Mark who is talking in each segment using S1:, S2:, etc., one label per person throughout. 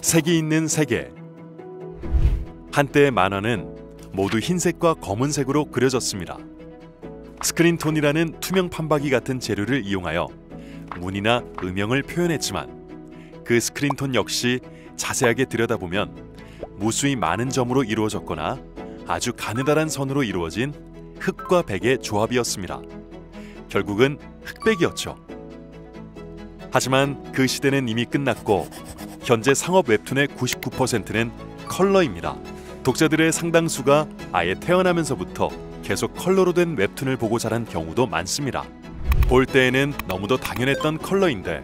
S1: 색이 있는 세계 한때 만화는 모두 흰색과 검은색으로 그려졌습니다. 스크린톤이라는 투명 판박이 같은 재료를 이용하여 문이나 음영을 표현했지만 그 스크린톤 역시 자세하게 들여다보면 무수히 많은 점으로 이루어졌거나 아주 가느다란 선으로 이루어진 흑과 백의 조합이었습니다. 결국은 흑백이었죠. 하지만 그 시대는 이미 끝났고 현재 상업 웹툰의 99%는 컬러입니다. 독자들의 상당수가 아예 태어나면서부터 계속 컬러로 된 웹툰을 보고 자란 경우도 많습니다. 볼 때에는 너무도 당연했던 컬러인데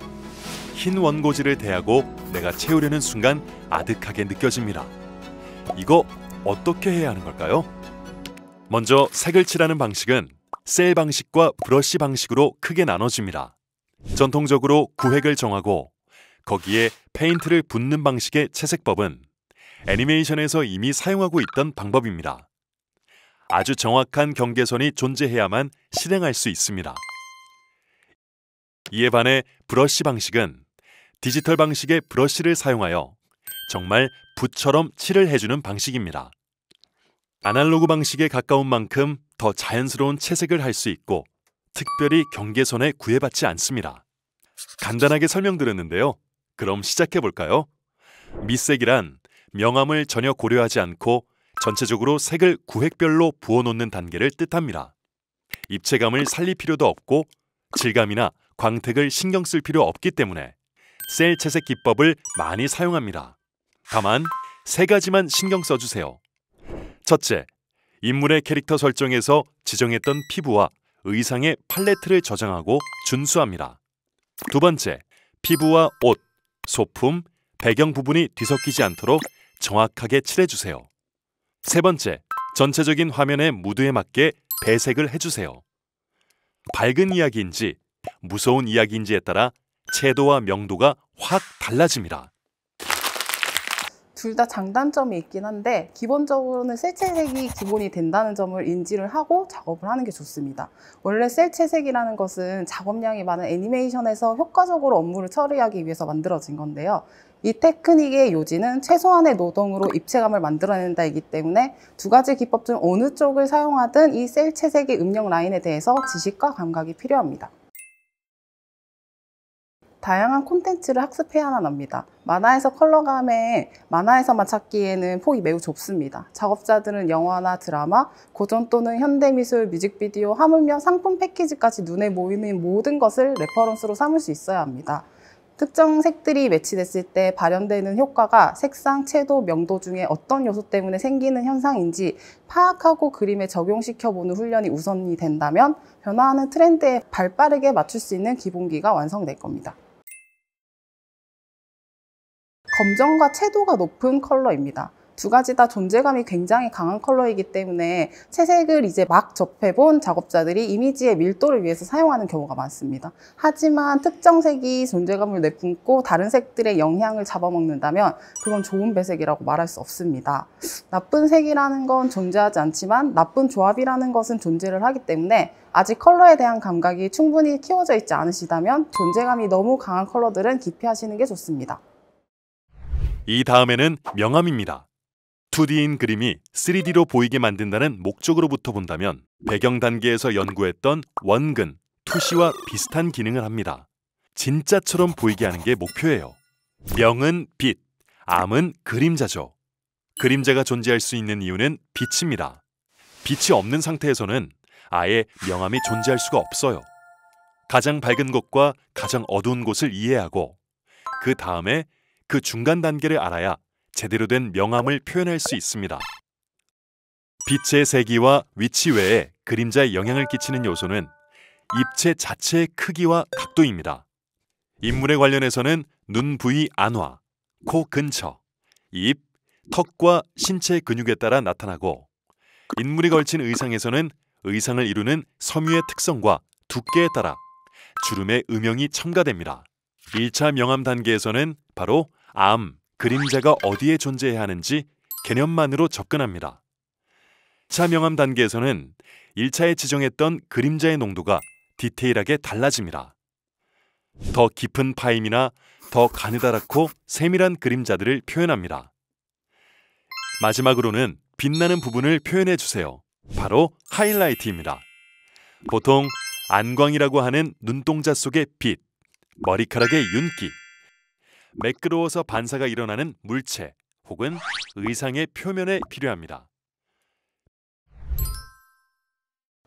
S1: 흰 원고지를 대하고 내가 채우려는 순간 아득하게 느껴집니다. 이거 어떻게 해야 하는 걸까요? 먼저 색을 칠하는 방식은 셀 방식과 브러쉬 방식으로 크게 나눠집니다. 전통적으로 구획을 정하고 거기에 페인트를 붓는 방식의 채색법은 애니메이션에서 이미 사용하고 있던 방법입니다. 아주 정확한 경계선이 존재해야만 실행할 수 있습니다. 이에 반해 브러쉬 방식은 디지털 방식의 브러쉬를 사용하여 정말 붓처럼 칠을 해주는 방식입니다. 아날로그 방식에 가까운 만큼 더 자연스러운 채색을 할 수 있고 특별히 경계선에 구애받지 않습니다. 간단하게 설명드렸는데요. 그럼 시작해 볼까요? 미색이란 명암을 전혀 고려하지 않고 전체적으로 색을 구획별로 부어놓는 단계를 뜻합니다. 입체감을 살릴 필요도 없고 질감이나 광택을 신경 쓸 필요 없기 때문에 셀 채색 기법을 많이 사용합니다. 다만 세 가지만 신경 써주세요. 첫째, 인물의 캐릭터 설정에서 지정했던 피부와 의상의 팔레트를 저장하고 준수합니다. 두 번째, 피부와 옷, 소품, 배경 부분이 뒤섞이지 않도록 정확하게 칠해주세요. 세 번째, 전체적인 화면의 무드에 맞게 배색을 해주세요. 밝은 이야기인지 무서운 이야기인지에 따라 채도와 명도가 확 달라집니다.
S2: 둘다 장단점이 있긴 한데 기본적으로는 셀채색이 기본이 된다는 점을 인지를 하고 작업을 하는 게 좋습니다. 원래 셀채색이라는 것은 작업량이 많은 애니메이션에서 효과적으로 업무를 처리하기 위해서 만들어진 건데요. 이 테크닉의 요지는 최소한의 노동으로 입체감을 만들어낸다이기 때문에 두 가지 기법 중 어느 쪽을 사용하든 이 셀 채색의 음영 라인에 대해서 지식과 감각이 필요합니다. 다양한 콘텐츠를 학습해야만 합니다. 만화에서 컬러감에 만화에서만 찾기에는 폭이 매우 좁습니다. 작업자들은 영화나 드라마, 고전 또는 현대미술, 뮤직비디오, 하물며 상품 패키지까지 눈에 모이는 모든 것을 레퍼런스로 삼을 수 있어야 합니다. 특정 색들이 매치됐을 때 발현되는 효과가 색상, 채도, 명도 중에 어떤 요소 때문에 생기는 현상인지 파악하고 그림에 적용시켜보는 훈련이 우선이 된다면 변화하는 트렌드에 발빠르게 맞출 수 있는 기본기가 완성될 겁니다. 검정과 채도가 높은 컬러입니다. 두 가지 다 존재감이 굉장히 강한 컬러이기 때문에 채색을 이제 막 접해본 작업자들이 이미지의 밀도를 위해서 사용하는 경우가 많습니다. 하지만 특정 색이 존재감을 내뿜고 다른 색들의 영향을 잡아먹는다면 그건 좋은 배색이라고 말할 수 없습니다. 나쁜 색이라는 건 존재하지 않지만 나쁜 조합이라는 것은 존재를 하기 때문에 아직 컬러에 대한 감각이 충분히 키워져 있지 않으시다면 존재감이 너무 강한 컬러들은 기피하시는 게 좋습니다.
S1: 이 다음에는 명암입니다. 2D인 그림이 3D로 보이게 만든다는 목적으로부터 본다면 배경 단계에서 연구했던 원근, 투시와 비슷한 기능을 합니다. 진짜처럼 보이게 하는 게 목표예요. 명은 빛, 암은 그림자죠. 그림자가 존재할 수 있는 이유는 빛입니다. 빛이 없는 상태에서는 아예 명암이 존재할 수가 없어요. 가장 밝은 곳과 가장 어두운 곳을 이해하고 그 다음에 그 중간 단계를 알아야 제대로 된 명암을 표현할 수 있습니다. 빛의 세기와 위치 외에 그림자에 영향을 끼치는 요소는 입체 자체의 크기와 각도입니다. 인물에 관련해서는 눈 부위 안화, 코 근처, 입, 턱과 신체 근육에 따라 나타나고 인물이 걸친 의상에서는 의상을 이루는 섬유의 특성과 두께에 따라 주름의 음영이 첨가됩니다. 1차 명암 단계에서는 바로 암, 그림자가 어디에 존재해야 하는지 개념만으로 접근합니다. 차명암 단계에서는 1차에 지정했던 그림자의 농도가 디테일하게 달라집니다. 더 깊은 파임이나 더 가느다랗고 세밀한 그림자들을 표현합니다. 마지막으로는 빛나는 부분을 표현해 주세요. 바로 하이라이트입니다. 보통 안광이라고 하는 눈동자 속의 빛, 머리카락의 윤기, 매끄러워서 반사가 일어나는 물체 혹은 의상의 표면에 필요합니다.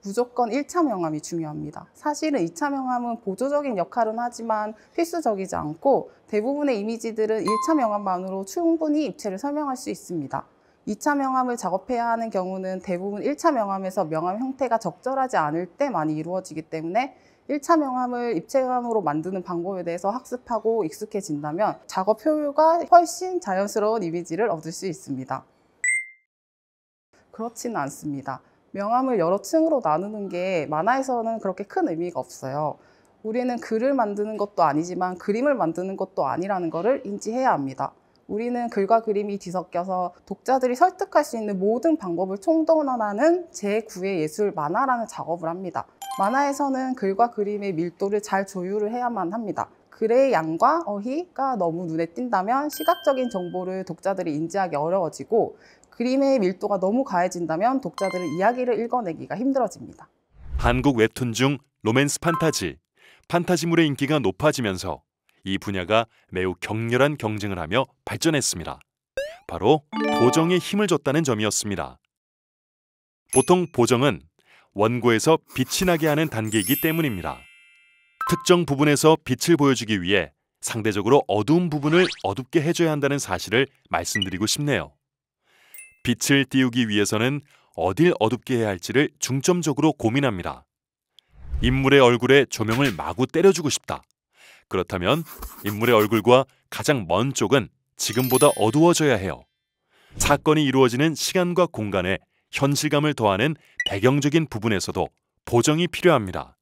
S2: 무조건 1차 명암이 중요합니다. 사실은 2차 명암은 보조적인 역할은 하지만 필수적이지 않고 대부분의 이미지들은 1차 명암만으로 충분히 입체를 설명할 수 있습니다. 2차 명암을 작업해야 하는 경우는 대부분 1차 명암에서 명암 형태가 적절하지 않을 때 많이 이루어지기 때문에 1차 명함을 입체감으로 만드는 방법에 대해서 학습하고 익숙해진다면 작업 효율과 훨씬 자연스러운 이미지를 얻을 수 있습니다. 그렇지는 않습니다. 명함을 여러 층으로 나누는 게 만화에서는 그렇게 큰 의미가 없어요. 우리는 글을 만드는 것도 아니지만 그림을 만드는 것도 아니라는 것을 인지해야 합니다. 우리는 글과 그림이 뒤섞여서 독자들이 설득할 수 있는 모든 방법을 총동원하는 제9의 예술 만화라는 작업을 합니다. 만화에서는 글과 그림의 밀도를 잘 조율을 해야만 합니다. 글의 양과 어휘가 너무 눈에 띈다면 시각적인 정보를 독자들이 인지하기 어려워지고 그림의 밀도가 너무 가해진다면 독자들은 이야기를 읽어내기가 힘들어집니다.
S1: 한국 웹툰 중 로맨스 판타지, 판타지물의 인기가 높아지면서 이 분야가 매우 격렬한 경쟁을 하며 발전했습니다. 바로 보정에 힘을 줬다는 점이었습니다. 보통 보정은 원고에서 빛이 나게 하는 단계이기 때문입니다. 특정 부분에서 빛을 보여주기 위해 상대적으로 어두운 부분을 어둡게 해줘야 한다는 사실을 말씀드리고 싶네요. 빛을 띄우기 위해서는 어딜 어둡게 해야 할지를 중점적으로 고민합니다. 인물의 얼굴에 조명을 마구 때려주고 싶다. 그렇다면 인물의 얼굴과 가장 먼 쪽은 지금보다 어두워져야 해요. 사건이 이루어지는 시간과 공간에 현실감을 더하는 배경적인 부분에서도 보정이 필요합니다.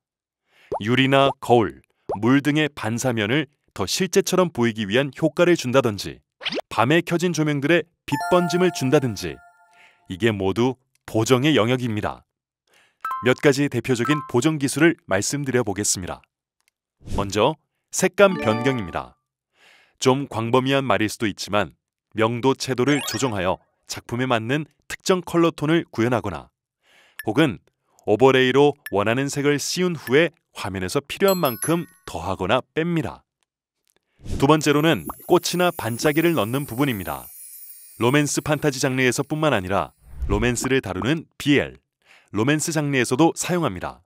S1: 유리나 거울, 물 등의 반사면을 더 실제처럼 보이기 위한 효과를 준다든지 밤에 켜진 조명들의 빛 번짐을 준다든지 이게 모두 보정의 영역입니다. 몇 가지 대표적인 보정 기술을 말씀드려 보겠습니다. 먼저 색감 변경입니다. 좀 광범위한 말일 수도 있지만 명도 채도를 조정하여 작품에 맞는 특정 컬러 톤을 구현하거나 혹은 오버레이로 원하는 색을 씌운 후에 화면에서 필요한 만큼 더하거나 뺍니다. 두 번째로는 꽃이나 반짝이를 넣는 부분입니다. 로맨스 판타지 장르에서 뿐만 아니라 로맨스를 다루는 BL, 로맨스 장르에서도 사용합니다.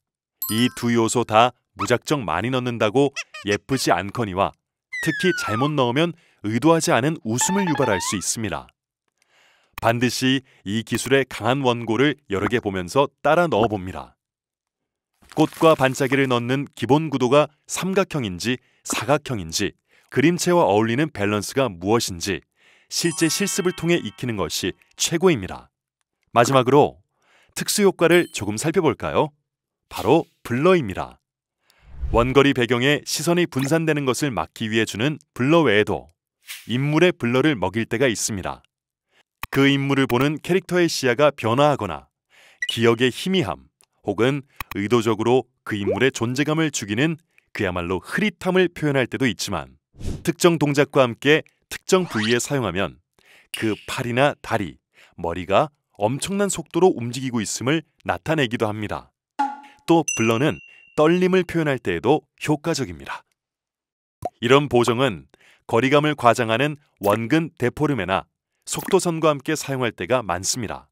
S1: 이 두 요소 다 무작정 많이 넣는다고 예쁘지 않거니와 특히 잘못 넣으면 의도하지 않은 웃음을 유발할 수 있습니다. 반드시 이 기술의 강한 원고를 여러 개 보면서 따라 넣어봅니다. 꽃과 반짝이를 넣는 기본 구도가 삼각형인지 사각형인지 그림체와 어울리는 밸런스가 무엇인지 실제 실습을 통해 익히는 것이 최고입니다. 마지막으로 특수 효과를 조금 살펴볼까요? 바로 블러입니다. 원거리 배경에 시선이 분산되는 것을 막기 위해 주는 블러 외에도 인물의 블러를 먹일 때가 있습니다. 그 인물을 보는 캐릭터의 시야가 변화하거나 기억의 희미함 혹은 의도적으로 그 인물의 존재감을 죽이는 그야말로 흐릿함을 표현할 때도 있지만 특정 동작과 함께 특정 부위에 사용하면 그 팔이나 다리, 머리가 엄청난 속도로 움직이고 있음을 나타내기도 합니다. 또 블러는 떨림을 표현할 때에도 효과적입니다. 이런 보정은 거리감을 과장하는 원근 데포르메나 속도선과 함께 사용할 때가 많습니다.